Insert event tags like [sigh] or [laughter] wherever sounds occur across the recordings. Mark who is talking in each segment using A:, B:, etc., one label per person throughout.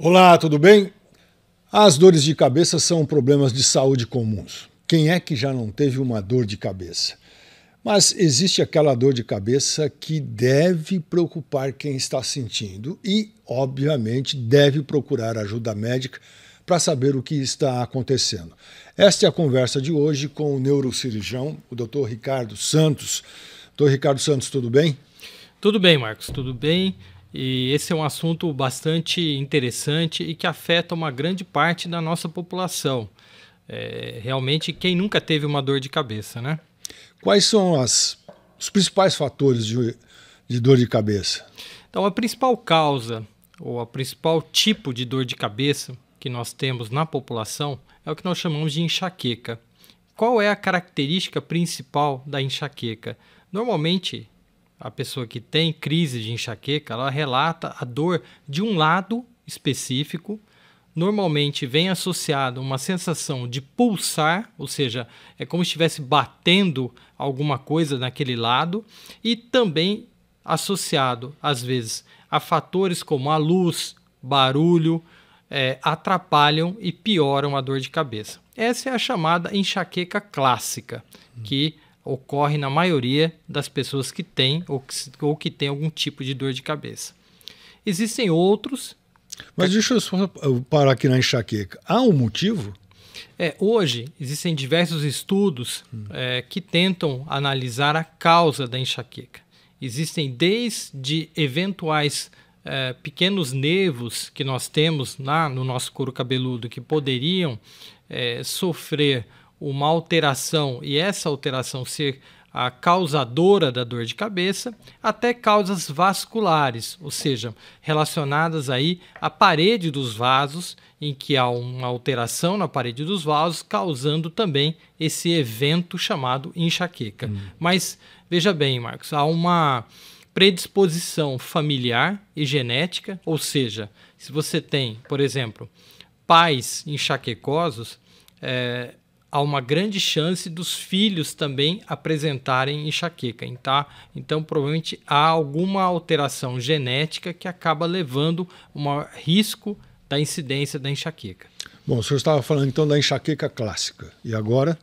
A: Olá, tudo bem? As dores de cabeça são problemas de saúde comuns. Quem é que já não teve uma dor de cabeça? Mas existe aquela dor de cabeça que deve preocupar quem está sentindo e, obviamente, deve procurar ajuda médica para saber o que está acontecendo. Esta é a conversa de hoje com o neurocirurgião, o Dr. Ricardo Santos. Dr. Ricardo Santos, tudo bem?
B: Tudo bem, Marcos, tudo bem. E esse é um assunto bastante interessante e que afeta uma grande parte da nossa população. É, realmente, quem nunca teve uma dor de cabeça, né?
A: Quais são as, os principais fatores de, de dor de cabeça?
B: Então, a principal causa ou a principal tipo de dor de cabeça que nós temos na população é o que nós chamamos de enxaqueca. Qual é a característica principal da enxaqueca? Normalmente a pessoa que tem crise de enxaqueca, ela relata a dor de um lado específico, normalmente vem associado uma sensação de pulsar, ou seja, é como se estivesse batendo alguma coisa naquele lado, e também associado, às vezes, a fatores como a luz, barulho, é, atrapalham e pioram a dor de cabeça. Essa é a chamada enxaqueca clássica, hum. que ocorre na maioria das pessoas que têm ou que, ou que tem algum tipo de dor de cabeça. Existem outros.
A: Mas deixa eu parar aqui na enxaqueca. Há um motivo?
B: É, hoje existem diversos estudos hum. é, que tentam analisar a causa da enxaqueca. Existem desde eventuais é, pequenos nervos que nós temos lá no nosso couro cabeludo que poderiam é, sofrer uma alteração e essa alteração ser a causadora da dor de cabeça, até causas vasculares, ou seja, relacionadas aí à parede dos vasos, em que há uma alteração na parede dos vasos, causando também esse evento chamado enxaqueca. Hum. Mas veja bem, Marcos, há uma predisposição familiar e genética, ou seja, se você tem, por exemplo, pais enxaquecosos, é, há uma grande chance dos filhos também apresentarem enxaqueca. Tá? Então, provavelmente há alguma alteração genética que acaba levando um risco da incidência da enxaqueca.
A: Bom, o senhor estava falando então da enxaqueca clássica. E agora?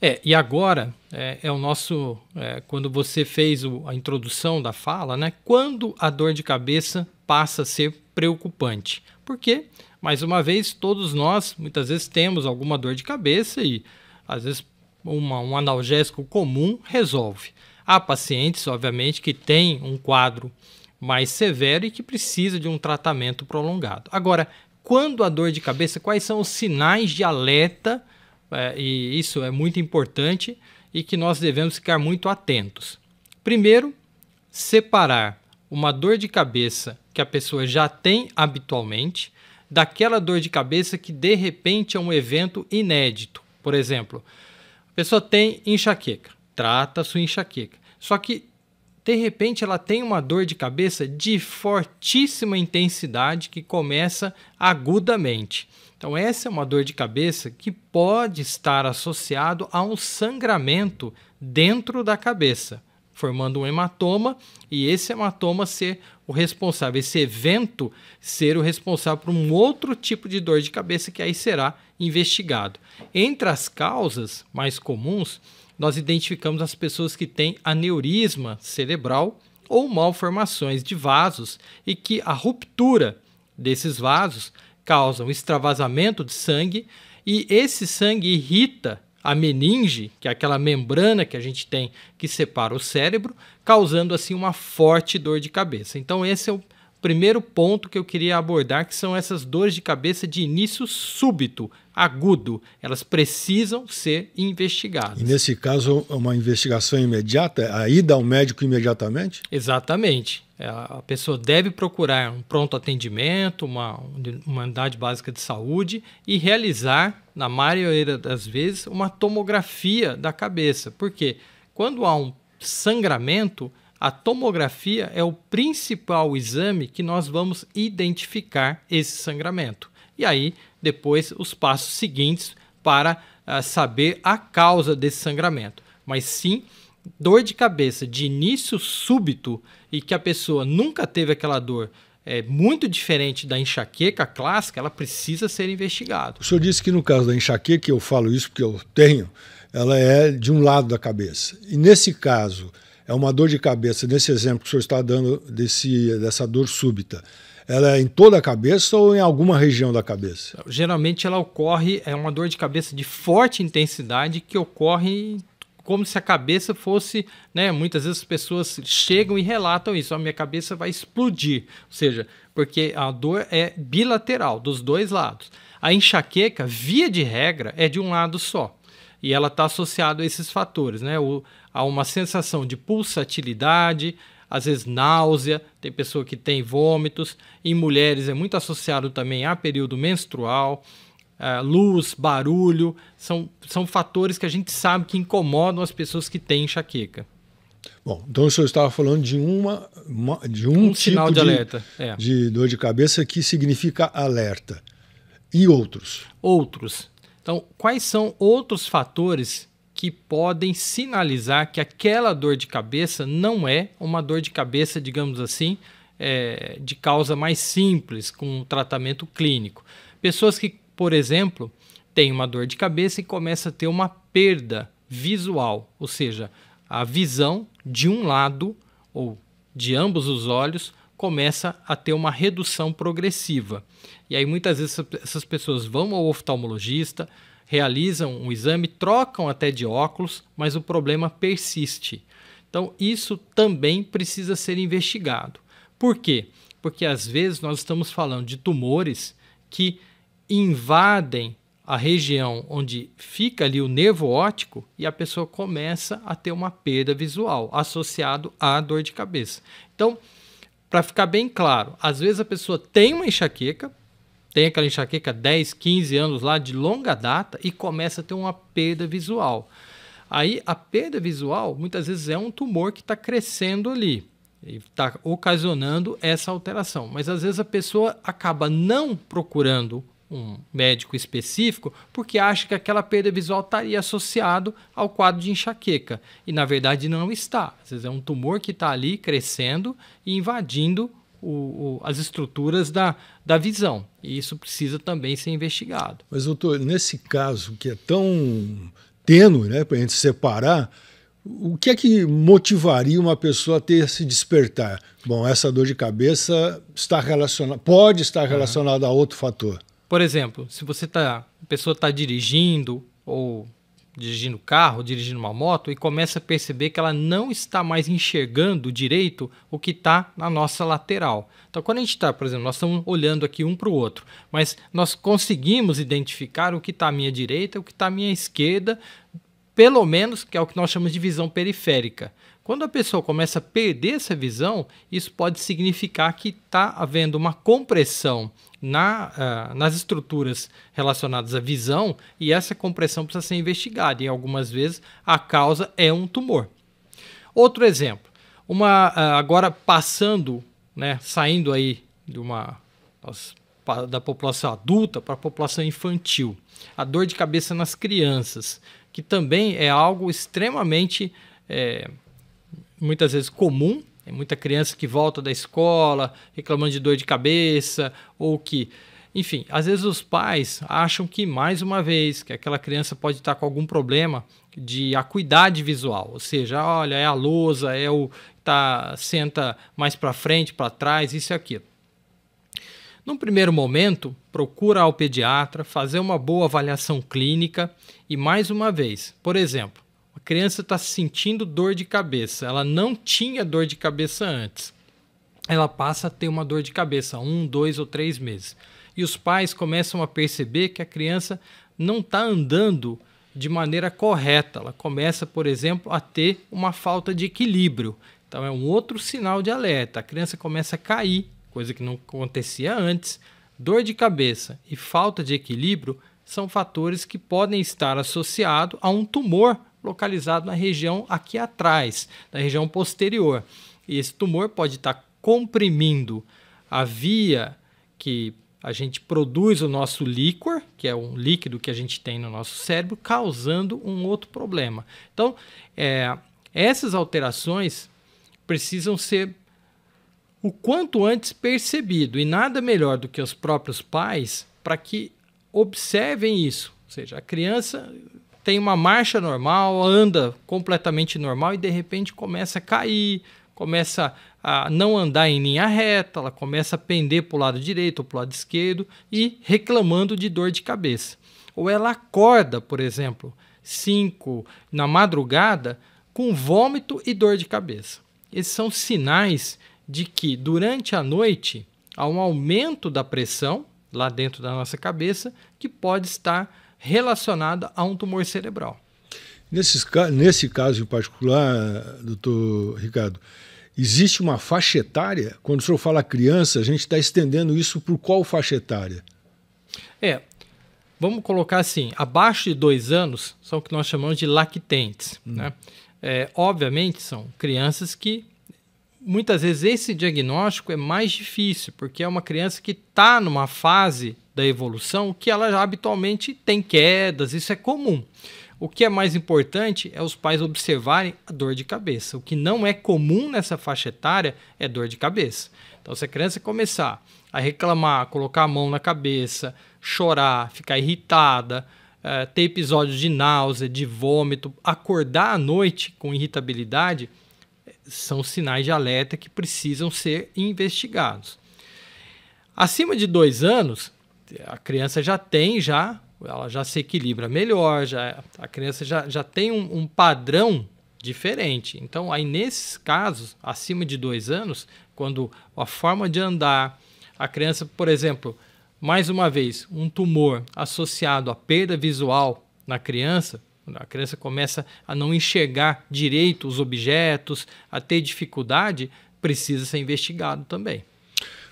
B: É, e agora é, é o nosso. É, quando você fez o, a introdução da fala, né? Quando a dor de cabeça passa a ser preocupante. Porque mais uma vez, todos nós muitas vezes temos alguma dor de cabeça e às vezes uma, um analgésico comum resolve. Há pacientes, obviamente, que têm um quadro mais severo e que precisa de um tratamento prolongado. Agora, quando a dor de cabeça, quais são os sinais de alerta? É, e isso é muito importante e que nós devemos ficar muito atentos. Primeiro, separar uma dor de cabeça que a pessoa já tem habitualmente daquela dor de cabeça que de repente é um evento inédito. Por exemplo, a pessoa tem enxaqueca, trata sua enxaqueca. Só que de repente ela tem uma dor de cabeça de fortíssima intensidade que começa agudamente. Então essa é uma dor de cabeça que pode estar associado a um sangramento dentro da cabeça formando um hematoma, e esse hematoma ser o responsável, esse evento ser o responsável por um outro tipo de dor de cabeça que aí será investigado. Entre as causas mais comuns, nós identificamos as pessoas que têm aneurisma cerebral ou malformações de vasos e que a ruptura desses vasos causa um extravasamento de sangue e esse sangue irrita a meninge, que é aquela membrana que a gente tem que separa o cérebro, causando assim uma forte dor de cabeça. Então esse é o primeiro ponto que eu queria abordar, que são essas dores de cabeça de início súbito, agudo. Elas precisam ser investigadas.
A: E nesse caso, é uma investigação imediata, a ida ao médico imediatamente?
B: Exatamente. É, a pessoa deve procurar um pronto atendimento, uma, uma unidade básica de saúde e realizar, na maioria das vezes, uma tomografia da cabeça. Porque quando há um sangramento, a tomografia é o principal exame que nós vamos identificar esse sangramento. E aí, depois, os passos seguintes para uh, saber a causa desse sangramento. Mas sim, dor de cabeça de início súbito e que a pessoa nunca teve aquela dor é muito diferente da enxaqueca clássica, ela precisa ser investigada.
A: O senhor disse que no caso da enxaqueca, eu falo isso porque eu tenho, ela é de um lado da cabeça. E nesse caso, é uma dor de cabeça, nesse exemplo que o senhor está dando desse, dessa dor súbita. Ela é em toda a cabeça ou em alguma região da cabeça?
B: Geralmente ela ocorre, é uma dor de cabeça de forte intensidade que ocorre como se a cabeça fosse, né? Muitas vezes as pessoas chegam e relatam isso, a minha cabeça vai explodir, ou seja, porque a dor é bilateral, dos dois lados. A enxaqueca, via de regra, é de um lado só. E ela está associada a esses fatores, né? O, a uma sensação de pulsatilidade, às vezes náusea, tem pessoa que tem vômitos, em mulheres é muito associado também a período menstrual, ah, luz, barulho, são, são fatores que a gente sabe que incomodam as pessoas que têm enxaqueca.
A: Bom, então o senhor estava falando de uma, uma de um, um tipo sinal de, de alerta, é. de dor de cabeça que significa alerta. E outros?
B: Outros. Então, quais são outros fatores que podem sinalizar que aquela dor de cabeça não é uma dor de cabeça, digamos assim, é, de causa mais simples, com um tratamento clínico? Pessoas que por exemplo, tem uma dor de cabeça e começa a ter uma perda visual, ou seja, a visão de um lado ou de ambos os olhos começa a ter uma redução progressiva. E aí muitas vezes essas pessoas vão ao oftalmologista, realizam um exame, trocam até de óculos, mas o problema persiste. Então isso também precisa ser investigado. Por quê? Porque às vezes nós estamos falando de tumores que invadem a região onde fica ali o nervo óptico e a pessoa começa a ter uma perda visual associado à dor de cabeça. Então, para ficar bem claro, às vezes a pessoa tem uma enxaqueca, tem aquela enxaqueca 10, 15 anos lá de longa data e começa a ter uma perda visual. Aí a perda visual muitas vezes é um tumor que está crescendo ali e está ocasionando essa alteração. Mas às vezes a pessoa acaba não procurando um médico específico porque acha que aquela perda visual estaria associado ao quadro de enxaqueca e na verdade não está. Às vezes é um tumor que está ali crescendo e invadindo o, o, as estruturas da, da visão e isso precisa também ser investigado.
A: Mas doutor, nesse caso que é tão tênue, né, para a gente separar, o que é que motivaria uma pessoa a ter se despertar? Bom, essa dor de cabeça está relacionada, pode estar relacionada uhum. a outro fator.
B: Por exemplo, se você tá, a pessoa está dirigindo ou dirigindo carro, dirigindo uma moto e começa a perceber que ela não está mais enxergando direito o que está na nossa lateral. Então, quando a gente está, por exemplo, nós estamos olhando aqui um para o outro, mas nós conseguimos identificar o que está à minha direita, o que está à minha esquerda, pelo menos, que é o que nós chamamos de visão periférica. Quando a pessoa começa a perder essa visão, isso pode significar que está havendo uma compressão na, uh, nas estruturas relacionadas à visão e essa compressão precisa ser investigada. E algumas vezes a causa é um tumor. Outro exemplo, uma uh, agora passando, né, saindo aí de uma da população adulta para a população infantil, a dor de cabeça nas crianças que também é algo extremamente, é, muitas vezes, comum. Tem muita criança que volta da escola reclamando de dor de cabeça ou que. Enfim, às vezes os pais acham que, mais uma vez, que aquela criança pode estar com algum problema de acuidade visual, ou seja, olha, é a lousa, é o tá senta mais para frente, para trás, isso e aquilo. Num primeiro momento, procura ao pediatra fazer uma boa avaliação clínica e, mais uma vez, por exemplo, a criança está sentindo dor de cabeça, ela não tinha dor de cabeça antes. Ela passa a ter uma dor de cabeça um, dois ou três meses. E os pais começam a perceber que a criança não está andando de maneira correta. Ela começa, por exemplo, a ter uma falta de equilíbrio. Então é um outro sinal de alerta. A criança começa a cair coisa que não acontecia antes, dor de cabeça e falta de equilíbrio são fatores que podem estar associados a um tumor localizado na região aqui atrás, na região posterior. E esse tumor pode estar comprimindo a via que a gente produz o nosso líquor, que é um líquido que a gente tem no nosso cérebro, causando um outro problema. Então, é, essas alterações precisam ser o quanto antes percebido, e nada melhor do que os próprios pais para que observem isso. Ou seja, a criança tem uma marcha normal, anda completamente normal e de repente começa a cair, começa a não andar em linha reta, ela começa a pender para o lado direito ou para o lado esquerdo e reclamando de dor de cabeça. Ou ela acorda, por exemplo, 5 na madrugada com vômito e dor de cabeça. Esses são sinais de que durante a noite há um aumento da pressão lá dentro da nossa cabeça que pode estar relacionada a um tumor cerebral.
A: Nesse, nesse caso em particular, doutor Ricardo, existe uma faixa etária? Quando o senhor fala criança, a gente está estendendo isso por qual faixa etária?
B: É, vamos colocar assim, abaixo de dois anos são o que nós chamamos de lactentes. Hum. Né? É, obviamente são crianças que muitas vezes esse diagnóstico é mais difícil, porque é uma criança que está numa fase da evolução que ela habitualmente tem quedas, isso é comum. O que é mais importante é os pais observarem a dor de cabeça. O que não é comum nessa faixa etária é dor de cabeça. Então, se a criança começar a reclamar, colocar a mão na cabeça, chorar, ficar irritada, eh, ter episódios de náusea, de vômito, acordar à noite com irritabilidade, são sinais de alerta que precisam ser investigados. Acima de dois anos, a criança já tem já, ela já se equilibra melhor, já, a criança já, já tem um, um padrão diferente. Então, aí nesses casos, acima de dois anos, quando a forma de andar, a criança, por exemplo, mais uma vez, um tumor associado à perda visual na criança, quando a criança começa a não enxergar direito os objetos, a ter dificuldade, precisa ser investigado também.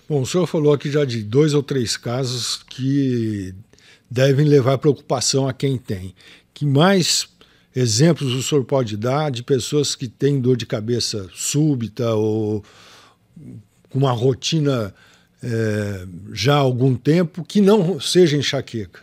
A: Bom, o senhor falou aqui já de dois ou três casos que devem levar preocupação a quem tem. Que mais exemplos o senhor pode dar de pessoas que têm dor de cabeça súbita ou com uma rotina é, já há algum tempo que não seja enxaqueca?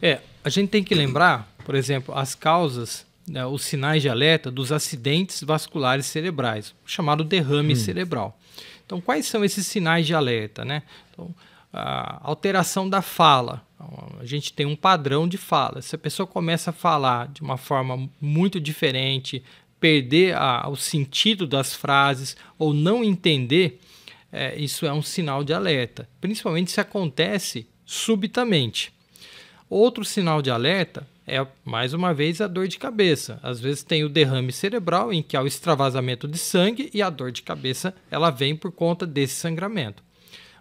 B: É, a gente tem que lembrar por exemplo, as causas, né, os sinais de alerta dos acidentes vasculares cerebrais, chamado derrame hum. cerebral. Então, quais são esses sinais de alerta? Né? Então, a alteração da fala. Então, a gente tem um padrão de fala. Se a pessoa começa a falar de uma forma muito diferente, perder a, o sentido das frases ou não entender, é, isso é um sinal de alerta, principalmente se acontece subitamente. Outro sinal de alerta é mais uma vez a dor de cabeça. Às vezes tem o derrame cerebral, em que há o extravasamento de sangue e a dor de cabeça ela vem por conta desse sangramento.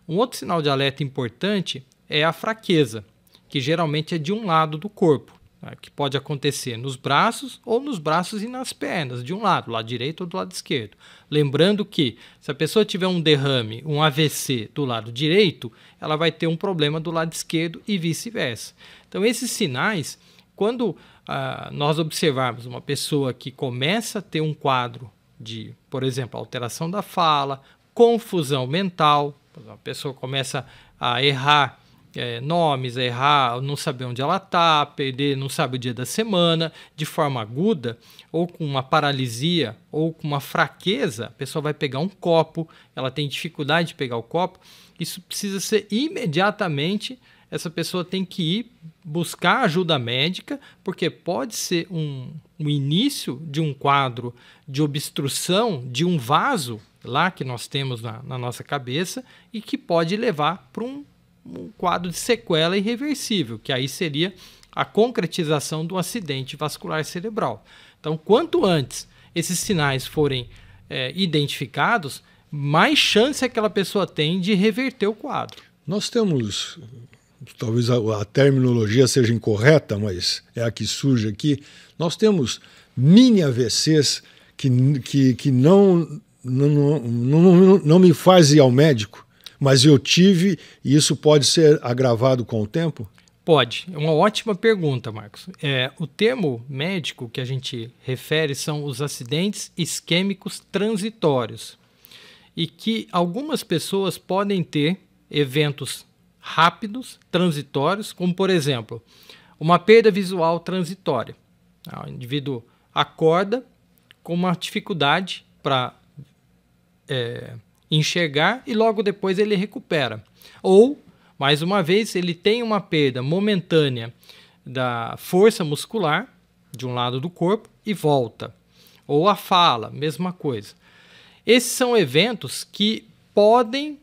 B: Um outro sinal de alerta importante é a fraqueza, que geralmente é de um lado do corpo, né, que pode acontecer nos braços ou nos braços e nas pernas, de um lado, lado direito ou do lado esquerdo. Lembrando que se a pessoa tiver um derrame, um AVC do lado direito, ela vai ter um problema do lado esquerdo e vice-versa. Então esses sinais quando ah, nós observarmos uma pessoa que começa a ter um quadro de, por exemplo, alteração da fala, confusão mental, a pessoa começa a errar é, nomes, a errar, não saber onde ela está, perder, não sabe o dia da semana, de forma aguda, ou com uma paralisia, ou com uma fraqueza, a pessoa vai pegar um copo, ela tem dificuldade de pegar o copo, isso precisa ser imediatamente essa pessoa tem que ir buscar ajuda médica, porque pode ser um, um início de um quadro de obstrução de um vaso lá que nós temos na, na nossa cabeça e que pode levar para um, um quadro de sequela irreversível, que aí seria a concretização do acidente vascular cerebral. Então, quanto antes esses sinais forem é, identificados, mais chance é aquela pessoa tem de reverter o quadro. Nós
A: temos talvez a, a terminologia seja incorreta, mas é a que surge aqui, nós temos mini AVCs que, que, que não, não, não, não, não me faz ir ao médico, mas eu tive e isso pode ser agravado com o tempo?
B: Pode. É uma ótima pergunta, Marcos. É, o termo médico que a gente refere são os acidentes isquêmicos transitórios e que algumas pessoas podem ter eventos rápidos, transitórios, como por exemplo, uma perda visual transitória. Tá? O indivíduo acorda com uma dificuldade para é, enxergar e logo depois ele recupera. Ou, mais uma vez, ele tem uma perda momentânea da força muscular de um lado do corpo e volta. Ou a fala, mesma coisa. Esses são eventos que podem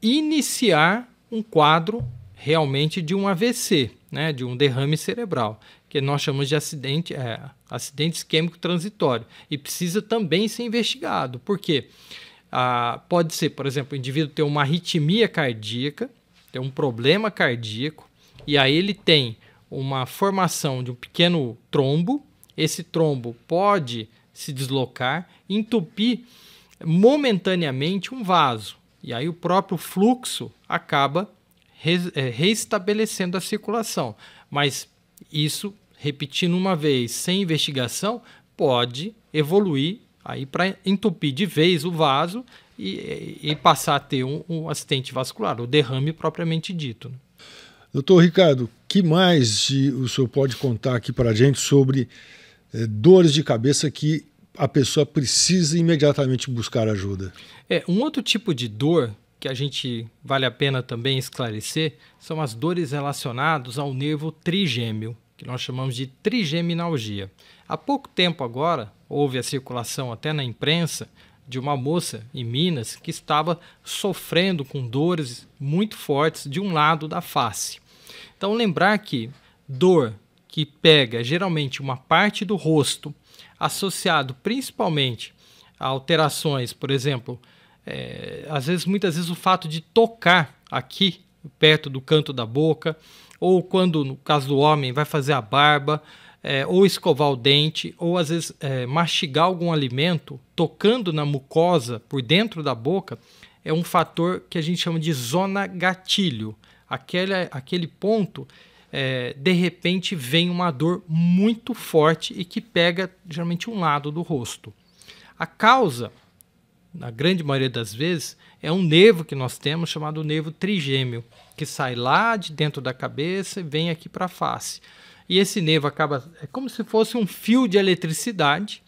B: iniciar um quadro realmente de um AVC, né, de um derrame cerebral, que nós chamamos de acidente, é, acidente isquêmico transitório, e precisa também ser investigado, porque ah, pode ser, por exemplo, o indivíduo ter uma arritmia cardíaca, ter um problema cardíaco, e aí ele tem uma formação de um pequeno trombo, esse trombo pode se deslocar, entupir momentaneamente um vaso. E aí o próprio fluxo acaba eh, reestabelecendo a circulação. Mas isso, repetindo uma vez, sem investigação, pode evoluir aí para entupir de vez o vaso e, e passar a ter um, um, acidente vascular, o derrame propriamente dito. Né?
A: Doutor Ricardo, que mais o senhor pode contar aqui para a gente sobre eh, dores de cabeça que a pessoa precisa imediatamente buscar
B: ajuda. É, um outro tipo de dor que a gente vale a pena também esclarecer são as dores relacionadas ao nervo trigêmeo, que nós chamamos de trigeminalgia. Há pouco tempo agora, houve a circulação até na imprensa de uma moça em Minas que estava sofrendo com dores muito fortes de um lado da face. Então lembrar que dor que pega geralmente uma parte do rosto associado principalmente a alterações, por exemplo, é, às vezes, muitas vezes, o fato de tocar aqui, perto do canto da boca, ou quando, no caso do homem, vai fazer a barba, é, ou escovar o dente, ou às vezes é, mastigar algum alimento, tocando na mucosa por dentro da boca, é um fator que a gente chama de zona gatilho aquele, aquele ponto é, de repente vem uma dor muito forte e que pega geralmente um lado do rosto. A causa, na grande maioria das vezes, é um nervo que nós temos chamado nervo trigêmeo, que sai lá de dentro da cabeça e vem aqui para a face. E esse nervo acaba, é como se fosse um fio de eletricidade,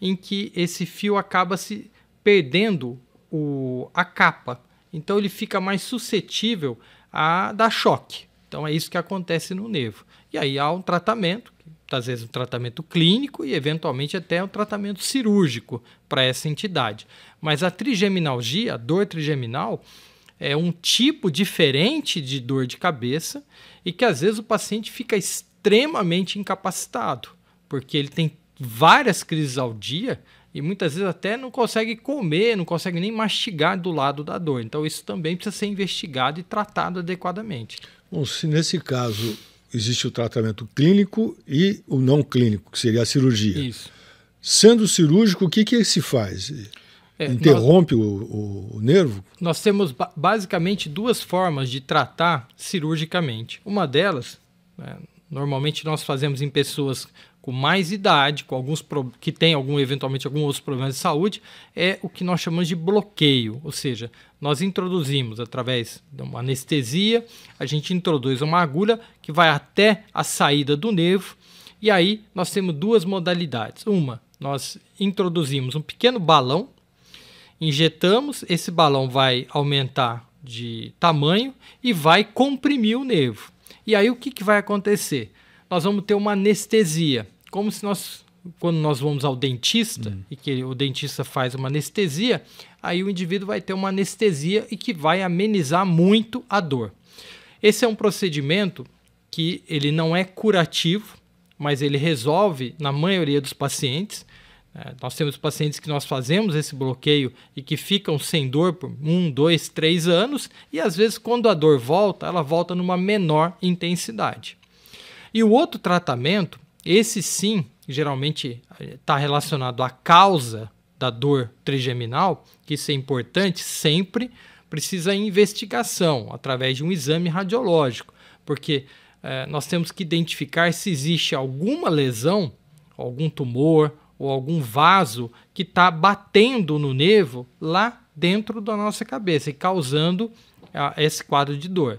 B: em que esse fio acaba se perdendo o, a capa. Então ele fica mais suscetível a dar choque. Então é isso que acontece no nevo. E aí há um tratamento, às vezes um tratamento clínico e eventualmente até um tratamento cirúrgico para essa entidade. Mas a trigeminalgia, a dor trigeminal, é um tipo diferente de dor de cabeça e que às vezes o paciente fica extremamente incapacitado, porque ele tem várias crises ao dia e muitas vezes até não consegue comer, não consegue nem mastigar do lado da dor. Então isso também precisa ser investigado e tratado adequadamente.
A: Bom, se nesse caso existe o tratamento clínico e o não clínico, que seria a cirurgia. Isso. Sendo cirúrgico, o que, que se faz? É, Interrompe nós, o, o, nervo?
B: Nós temos basicamente duas formas de tratar cirurgicamente. Uma delas, né, normalmente nós fazemos em pessoas com mais idade, com alguns que tem algum eventualmente algum outro problema de saúde, é o que nós chamamos de bloqueio, ou seja, nós introduzimos através de uma anestesia, a gente introduz uma agulha que vai até a saída do nervo, e aí nós temos duas modalidades. Uma, nós introduzimos um pequeno balão, injetamos, esse balão vai aumentar de tamanho e vai comprimir o nervo. E aí o que, que vai acontecer? Nós vamos ter uma anestesia como se nós, quando nós vamos ao dentista hum. e que o dentista faz uma anestesia, aí o indivíduo vai ter uma anestesia e que vai amenizar muito a dor. Esse é um procedimento que ele não é curativo, mas ele resolve na maioria dos pacientes. É, nós temos pacientes que nós fazemos esse bloqueio e que ficam sem dor por um, dois, três anos, e às vezes, quando a dor volta, ela volta numa menor intensidade. E o outro tratamento esse sim, geralmente está relacionado à causa da dor trigeminal, que isso é importante, sempre precisa investigação através de um exame radiológico, porque eh, nós temos que identificar se existe alguma lesão, algum tumor ou algum vaso que está batendo no nervo lá dentro da nossa cabeça e causando ah, esse quadro de dor.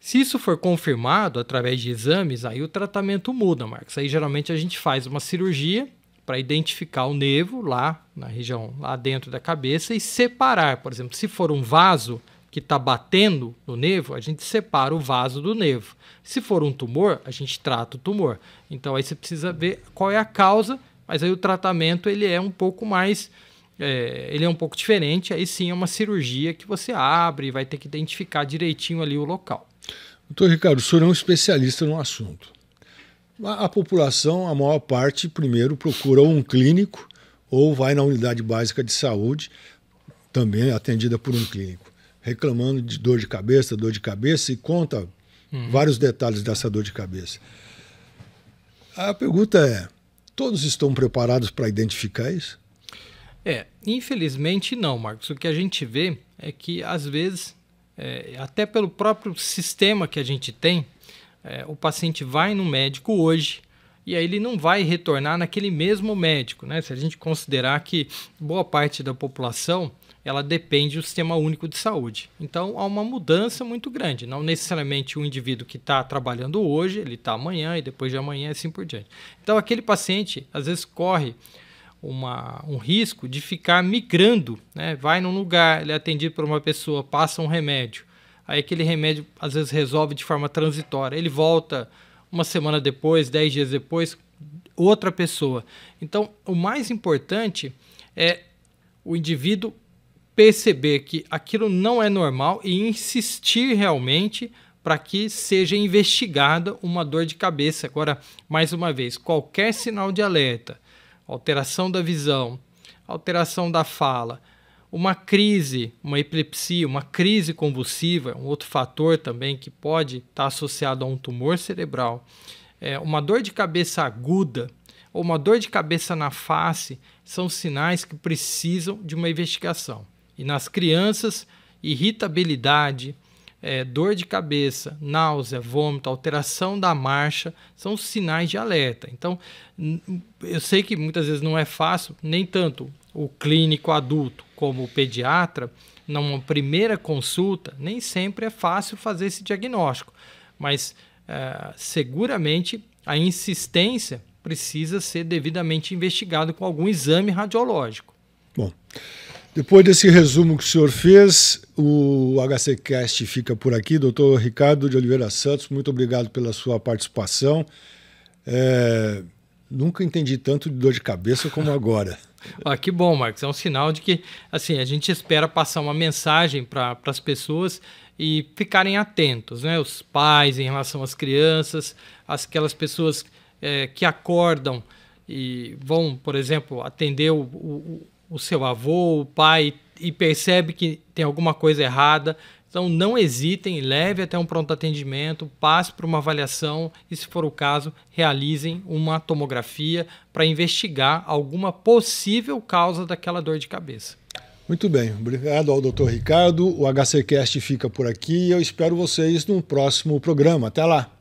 B: Se isso for confirmado através de exames, aí o tratamento muda, Marcos. Aí geralmente a gente faz uma cirurgia para identificar o nevo lá na região, lá dentro da cabeça e separar. Por exemplo, se for um vaso que está batendo no nevo, a gente separa o vaso do nevo. Se for um tumor, a gente trata o tumor. Então aí você precisa ver qual é a causa, mas aí o tratamento ele é um pouco mais é, ele é um pouco diferente, aí sim é uma cirurgia que você abre e vai ter que identificar direitinho ali o local.
A: Doutor Ricardo, o senhor é um especialista no assunto. A, população, a maior parte, primeiro procura um clínico ou vai na unidade básica de saúde, também atendida por um clínico, reclamando de dor de cabeça, dor de cabeça e conta uhum. vários detalhes dessa dor de cabeça. A pergunta é: todos estão preparados para identificar isso?
B: É, infelizmente não, Marcos. O que a gente vê é que às vezes é, até pelo próprio sistema que a gente tem, é, o paciente vai no médico hoje e aí ele não vai retornar naquele mesmo médico, né? Se a gente considerar que boa parte da população ela depende do sistema único de saúde. Então há uma mudança muito grande. Não necessariamente o indivíduo que está trabalhando hoje, ele está amanhã e depois de amanhã e assim por diante. Então aquele paciente às vezes corre uma, um risco de ficar migrando, né? Vai num lugar, ele é atendido por uma pessoa, passa um remédio. Aí aquele remédio às vezes resolve de forma transitória. Ele volta uma semana depois, dez dias depois, outra pessoa. Então, o mais importante é o indivíduo perceber que aquilo não é normal e insistir realmente para que seja investigada uma dor de cabeça. Agora, mais uma vez, qualquer sinal de alerta, alteração da visão, alteração da fala, uma crise, uma epilepsia, uma crise convulsiva, um outro fator também que pode estar associado a um tumor cerebral, é, uma dor de cabeça aguda ou uma dor de cabeça na face, são sinais que precisam de uma investigação. E nas crianças, irritabilidade, é, dor de cabeça, náusea, vômito, alteração da marcha, são sinais de alerta. Então, eu sei que muitas vezes não é fácil, nem tanto o clínico adulto como o pediatra, numa primeira consulta, nem sempre é fácil fazer esse diagnóstico, mas é, seguramente a insistência precisa ser devidamente investigado com algum exame radiológico.
A: Bom. Depois desse resumo que o senhor fez, o HCcast fica por aqui. Doutor Ricardo de Oliveira Santos, muito obrigado pela sua participação. É, nunca entendi tanto de dor de cabeça como agora.
B: [laughs] ah, que bom, Marcos. É um sinal de que assim a gente espera passar uma mensagem para as pessoas e ficarem atentos, né? Os pais em relação às crianças, as, aquelas pessoas é, que acordam e vão, por exemplo, atender o, o o seu avô, o pai e percebe que tem alguma coisa errada, então não hesitem, leve até um pronto atendimento, passe por uma avaliação e, se for o caso, realizem uma tomografia para investigar alguma possível causa daquela dor de cabeça.
A: Muito bem, obrigado ao Dr. Ricardo. O HCcast fica por aqui e eu espero vocês num próximo programa. Até lá!